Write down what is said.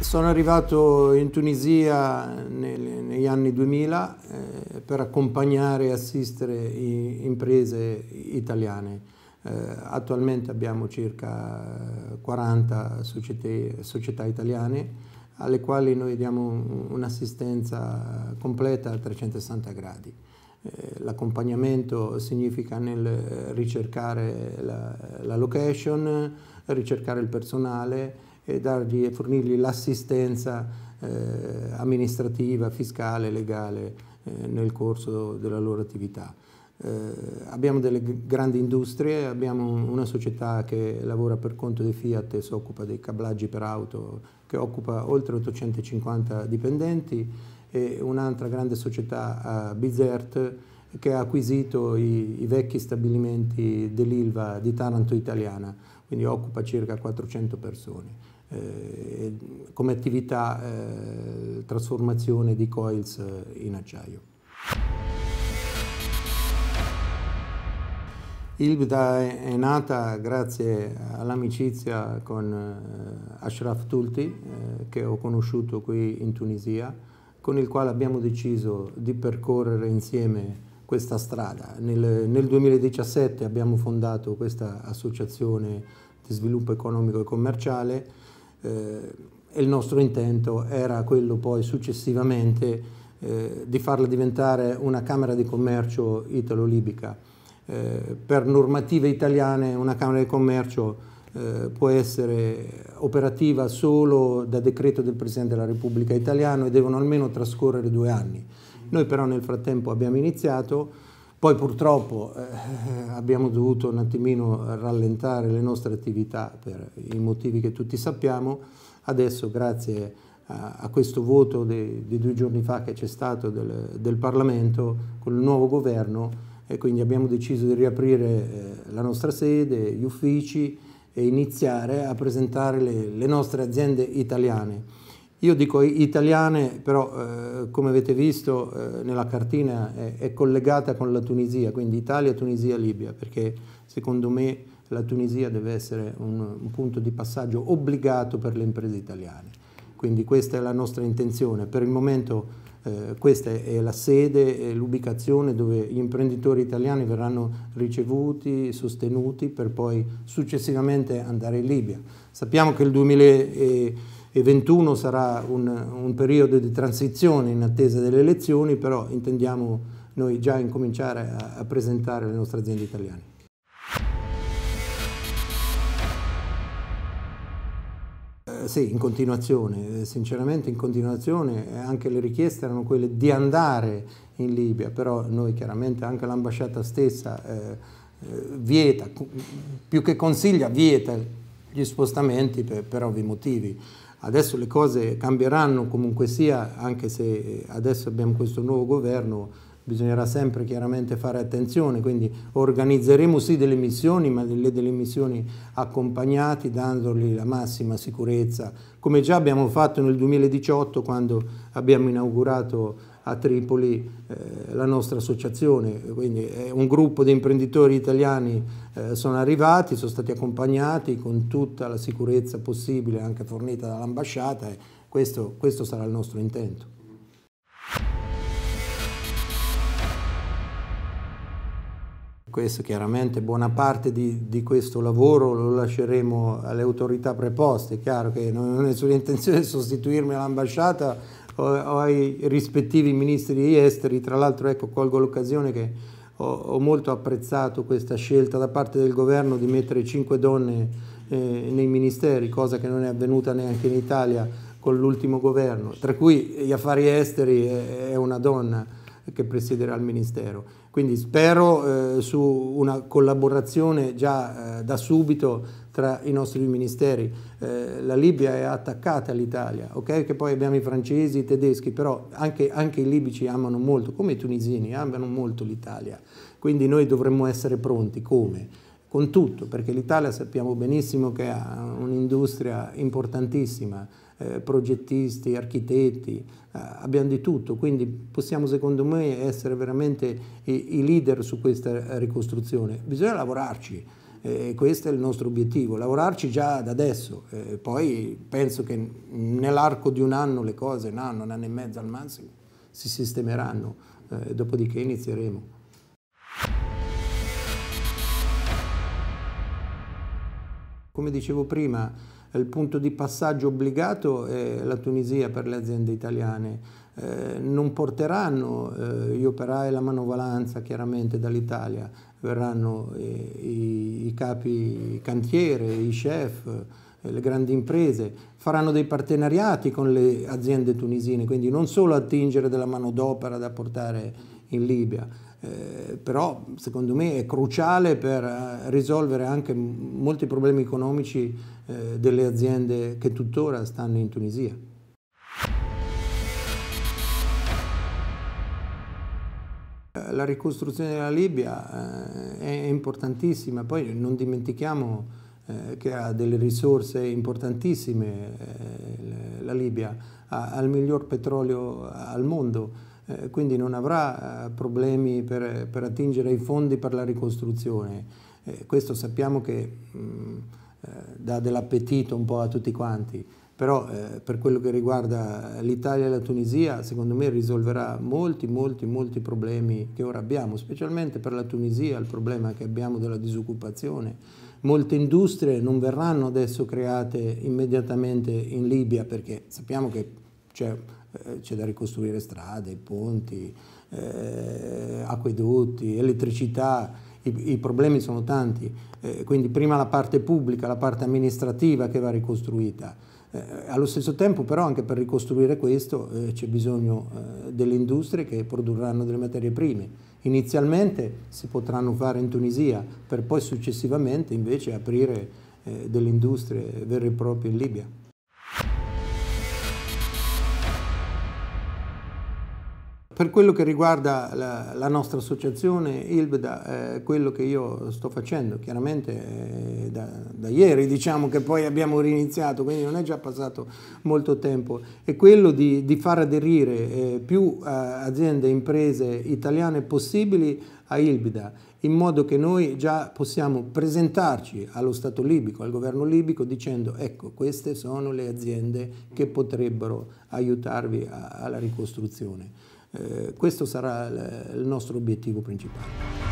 Sono arrivato in Tunisia nel, negli anni 2000 eh, per accompagnare e assistere imprese italiane. Eh, attualmente abbiamo circa 40 società, società italiane alle quali noi diamo un'assistenza completa a 360 gradi. Eh, l'accompagnamento significa nel ricercare la, la, location, ricercare il personale, e dargli e fornirgli l'assistenza eh, amministrativa, fiscale, legale eh, nel corso della loro attività. Eh, abbiamo delle grandi industrie, abbiamo una società che lavora per conto di Fiat e si occupa dei cablaggi per auto, che occupa oltre 850 dipendenti, e un'altra grande società a eh, Bizert che ha acquisito i, i vecchi stabilimenti dell'Ilva di Taranto italiana, quindi occupa circa 400 persone. Eh, come attività eh, trasformazione di coils eh, in acciaio. Ilbda è nata grazie all'amicizia con eh, Ashraf Tulti, che ho conosciuto qui in Tunisia, con il quale abbiamo deciso di percorrere insieme questa strada. Nel, nel, 2017 abbiamo fondato questa associazione di sviluppo economico e commerciale eh, e il nostro intento era quello poi successivamente eh, di farla diventare una Camera di Commercio italo-libica. Eh, per normative italiane una Camera di Commercio può essere operativa solo da decreto del Presidente della Repubblica italiano e devono almeno trascorrere due anni. Noi però nel frattempo abbiamo iniziato poi purtroppo eh, abbiamo dovuto un attimino rallentare le nostre attività per i motivi che tutti sappiamo. Adesso grazie a, a questo voto di, due giorni fa che c'è stato del, del, Parlamento con il nuovo governo e eh, quindi abbiamo deciso di riaprire eh, la nostra sede, gli uffici e iniziare a presentare le, le nostre aziende italiane. Io dico italiane, però eh, come avete visto eh, nella cartina è, è, collegata con la Tunisia, quindi Italia, Tunisia, Libia, perché secondo me la Tunisia deve essere un, un punto di passaggio obbligato per le imprese italiane. Quindi questa è la nostra intenzione. Per il momento eh, questa è la sede, l'ubicazione dove gli imprenditori italiani verranno ricevuti, sostenuti per poi successivamente andare in Libia. Sappiamo che il 2000 e 21 sarà un, un periodo di transizione in attesa delle elezioni, però intendiamo noi già incominciare a, a presentare le nostre aziende italiane. Eh, sì, in continuazione, eh, sinceramente in continuazione eh, anche le richieste erano quelle di andare in Libia, però noi chiaramente anche l'ambasciata stessa eh, vieta, più che consiglia, vieta gli spostamenti per, per ovvi motivi. Adesso le cose cambieranno comunque sia, anche se eh, adesso abbiamo questo nuovo governo, bisognerà sempre chiaramente fare attenzione, quindi organizzeremo sì delle missioni, ma delle, delle missioni accompagnate dandogli la massima sicurezza, come già abbiamo fatto nel 2018 quando abbiamo inaugurato a Tripoli eh, la nostra associazione, quindi eh, un gruppo di imprenditori italiani eh, sono arrivati, sono stati accompagnati con tutta la sicurezza possibile anche fornita dall'ambasciata e questo, questo sarà il nostro intento. Questo chiaramente buona parte di, di, questo lavoro lo lasceremo alle autorità preposte, è chiaro che non ho nessuna intenzione di sostituirmi all'ambasciata o, o ai rispettivi ministri esteri. Tra l'altro ecco, colgo l'occasione che ho, ho, molto apprezzato questa scelta da parte del governo di mettere cinque donne eh, nei ministeri, cosa che non è avvenuta neanche in Italia con l'ultimo governo, tra cui gli affari esteri è, eh, è una donna che presiderà il Ministero. Quindi spero eh, su una collaborazione già eh, da subito tra i nostri due ministeri. Eh, la Libia è attaccata all'Italia, ok? Che poi abbiamo i francesi, i tedeschi, però anche, anche i libici amano molto, come i tunisini, amano molto l'Italia. Quindi noi dovremmo essere pronti, come? Con tutto, perché l'Italia sappiamo benissimo che ha un'industria importantissima, eh, progettisti, architetti, eh, abbiamo di tutto, quindi possiamo secondo me essere veramente i, i leader su questa ricostruzione. Bisogna lavorarci. Eh, e questo è il nostro obiettivo, lavorarci già da adesso, eh, poi penso che nell'arco di un anno le cose, un anno, un anno e mezzo al massimo, si sistemeranno, eh, dopodiché inizieremo. Come dicevo prima, il punto di passaggio obbligato è la Tunisia per le aziende italiane. Eh, non porteranno eh, gli operai la manovalanza chiaramente dall'Italia, verranno eh, i, i, capi cantiere, i chef, eh, le grandi imprese, faranno dei partenariati con le aziende tunisine, quindi non solo attingere della manodopera da portare in Libia, eh, però secondo me è cruciale per eh, risolvere anche molti problemi economici eh, delle aziende che tuttora stanno in Tunisia. Eh, la ricostruzione della Libia eh, è importantissima, poi non dimentichiamo eh, che ha delle risorse importantissime la Libia, ha il miglior petrolio al mondo, eh, quindi non avrà eh, problemi per, per, attingere ai fondi per la ricostruzione. Eh, questo sappiamo che mm, dà dell'appetito un po' a tutti quanti, però per quello che riguarda l'Italia e la Tunisia, secondo me risolverà molti, molti, molti problemi che ora abbiamo, specialmente per la Tunisia, il problema che abbiamo della disoccupazione. Molte industrie non verranno adesso create immediatamente in Libia perché sappiamo che cioè, eh, c'è da ricostruire strade, ponti, eh, acquedotti, elettricità, i, i, problemi sono tanti. Eh, quindi prima la parte pubblica, la parte amministrativa che va ricostruita. Eh, allo stesso tempo però anche per ricostruire questo eh, c'è bisogno delle industrie che produrranno delle materie prime. Inizialmente si potranno fare in Tunisia, per poi successivamente invece aprire delle industrie vere e proprie in Libia. Per quello che riguarda la, la nostra associazione ILBDA, eh, quello che io sto facendo, chiaramente eh, da, da, ieri diciamo che poi abbiamo riniziato, quindi non è già passato molto tempo, è quello di, di far aderire eh, più eh, aziende e imprese italiane possibili a ILBDA, in modo che noi già possiamo presentarci allo Stato libico, al governo libico, dicendo ecco, queste sono le aziende che potrebbero aiutarvi a, alla ricostruzione. Eh, questo sarà il nostro obiettivo principale.